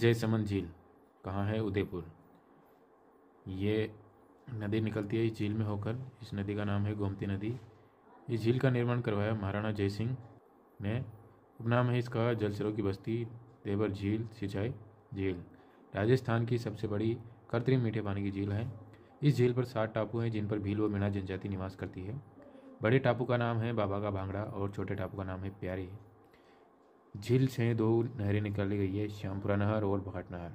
जयसमन झील कहाँ है उदयपुर ये नदी निकलती है इस झील में होकर इस नदी का नाम है गोमती नदी इस झील का निर्माण करवाया महाराणा जय सिंह ने उपनाम है इसका जलसरों की बस्ती देवर झील सिंचाई झील राजस्थान की सबसे बड़ी कृत्रिम मीठे पानी की झील है इस झील पर सात टापू हैं जिन पर भील व मीणा जनजाति निवास करती है बड़े टापू का नाम है बाबा का भांगड़ा और छोटे टापू का नाम है प्यारी झील से दो नहरें निकाली गई है श्यामपुरा नहर और भाट नहर